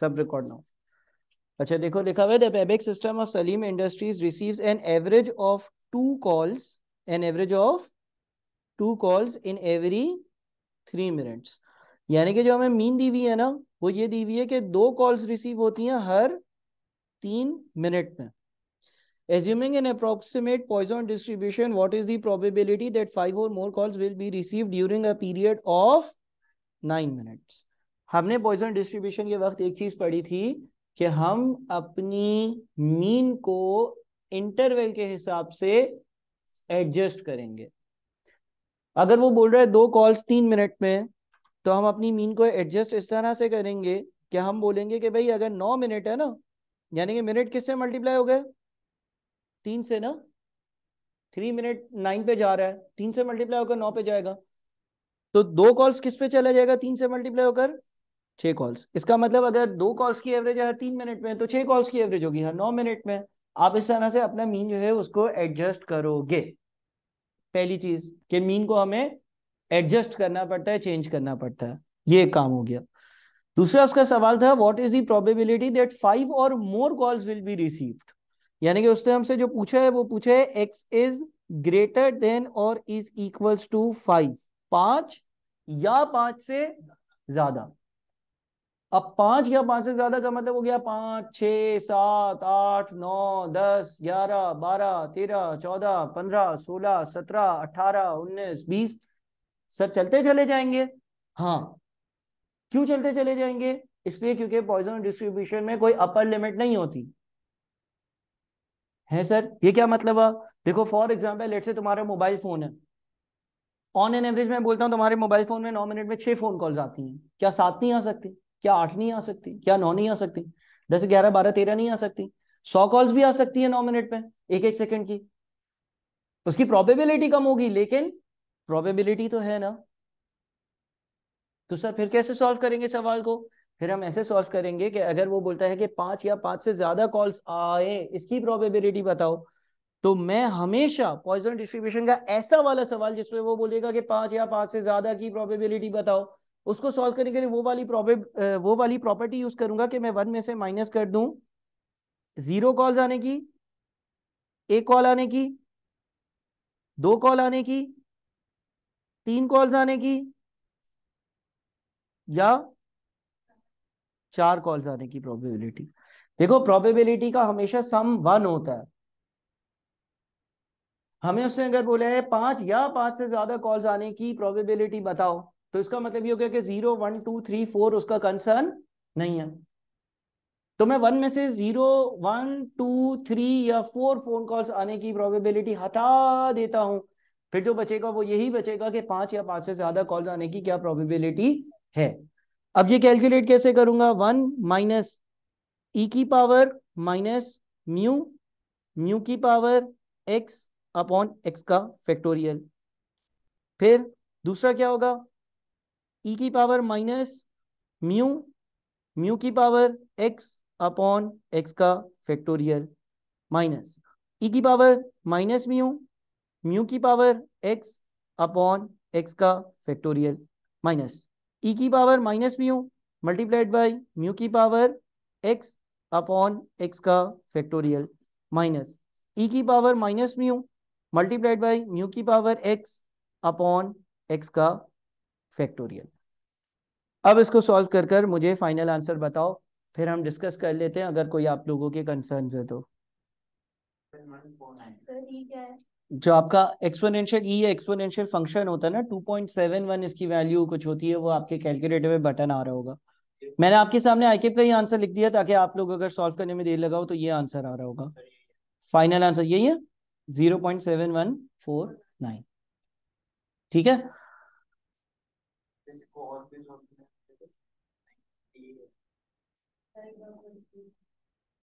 सब रिकॉर्ड ना अच्छा देखो लिखा हुआ है the system of Salim industries receives an average of two calls an average of two calls in every three minutes यानी कि जो हमें मीन दी हुई है ना वो ये दी हुई है कि दो कॉल्स रिसीव होती हैं हर तीन मिनट में assuming an approximate Poisson distribution what is the probability that five or more calls will be receive during a period of nine minutes हमने पॉइजन डिस्ट्रीब्यूशन के वक्त एक चीज पढ़ी थी कि हम अपनी मीन को इंटरवल के हिसाब से एडजस्ट करेंगे अगर वो बोल रहा है दो कॉल्स तीन मिनट में तो हम अपनी मीन को एडजस्ट इस तरह से करेंगे कि हम बोलेंगे कि भाई अगर नौ मिनट है ना यानी कि मिनट किससे मल्टीप्लाई हो गए तीन से ना थ्री मिनट नाइन पे जा रहा है तीन से मल्टीप्लाई होकर नौ पे जाएगा तो दो कॉल्स किस पे चला जाएगा तीन से मल्टीप्लाई होकर छः कॉल्स इसका मतलब अगर दो कॉल्स की एवरेज है हर तीन मिनट में तो छः कॉल्स की एवरेज होगी हर नौ मिनट में आप इस तरह से अपना मीन जो है उसको एडजस्ट करोगे पहली चीज कि मीन को हमें एडजस्ट करना पड़ता है चेंज करना पड़ता है ये काम हो गया दूसरा उसका सवाल था what is the probability that five or more calls will be received यानी कि उसने हमसे जो पूछा है वो पूछा है X is greater than or is equals to five पांच या पांच से ज्यादा अब पांच या पांच से ज्यादा का मतलब हो गया पांच छ सात आठ नौ दस ग्यारह बारह तेरह चौदह पंद्रह सोलह सत्रह अठारह उन्नीस बीस सर चलते चले जाएंगे हाँ क्यों चलते चले जाएंगे इसलिए क्योंकि पॉइजन डिस्ट्रीब्यूशन में कोई अपर लिमिट नहीं होती है सर ये क्या मतलब है देखो फॉर एग्जाम्पल लेट से तुम्हारा मोबाइल फोन है ऑन एन एवरेज मैं बोलता हूँ तुम्हारे मोबाइल फोन में नौ मिनट में छह फोन कॉल्स आती हैं क्या सात नहीं आ सकती क्या आठ नहीं आ सकती क्या नौ नहीं आ सकती दस ग्यारह बारह तेरह नहीं आ सकती सौ कॉल्स भी आ सकती है नौ मिनट में एक एक सेकंड की उसकी प्रोबेबिलिटी कम होगी लेकिन प्रोबेबिलिटी तो है ना तो सर फिर कैसे सॉल्व करेंगे सवाल को फिर हम ऐसे सॉल्व करेंगे कि अगर वो बोलता है कि पांच या पांच से ज्यादा कॉल्स आए इसकी प्रोबेबिलिटी बताओ तो मैं हमेशा पॉइजन डिस्ट्रीब्यूशन का ऐसा वाला सवाल जिसमें वो बोलेगा कि पांच या पांच से ज्यादा की प्रोबेबिलिटी बताओ उसको सॉल्व करने के लिए वो वाली प्रॉब्लम वो वाली प्रॉपर्टी यूज करूंगा कि मैं वन में से माइनस कर दू जीरो कॉल्स आने की एक कॉल आने की दो कॉल आने की तीन कॉल्स आने की या चार कॉल्स आने की प्रोबेबिलिटी देखो प्रोबेबिलिटी का हमेशा सम वन होता है हमें उसने अगर बोला है पांच या पांच से ज्यादा कॉल्स आने की प्रोबेबिलिटी बताओ तो इसका मतलब ये हो गया कि zero one two three four उसका कंसर्न नहीं है तो मैं वन में से जीरो वन टू थ्री या फोर फोन कॉल्स आने की प्रोबेबिलिटी हटा देता हूं फिर जो बचेगा वो यही बचेगा कि पांच या पांच से ज्यादा कॉल्स आने की क्या प्रोबेबिलिटी है अब ये कैलकुलेट कैसे करूंगा वन माइनस ई की पावर माइनस म्यू म्यू की पावर एक्स अपॉन एक्स का फैक्टोरियल फिर दूसरा क्या होगा ई e की पावर माइनस म्यू म्यू की पावर एक्स अपॉन एक्स का फैक्टोरियल माइनस ई की पावर माइनस म्यू म्यू की पावर एक्स अपॉन एक्स का फैक्टोरियल माइनस ई की power minus mu multiplied by mu की पावर एक्स अपॉन एक्स का factorial minus e की power minus mu multiplied by mu की power x upon x का factorial अब इसको solve कर कर मुझे फाइनल आंसर बताओ फिर हम डिस्कस कर लेते हैं अगर कोई आप लोगों के कंसर्न है तो जो आपका एक्सपोनेंशियल ई एक्सपोनेंशियल फंक्शन होता है ना 2.71 इसकी वैल्यू कुछ होती है वो आपके कैलकुलेटर में बटन आ रहा होगा मैंने आपके सामने आईकेप का ही आंसर लिख दिया ताकि आप लोग अगर सॉल्व करने में देर लगाओ तो ये आंसर आ रहा होगा फाइनल आंसर यही है zero point seven one four nine ठीक है Thank you.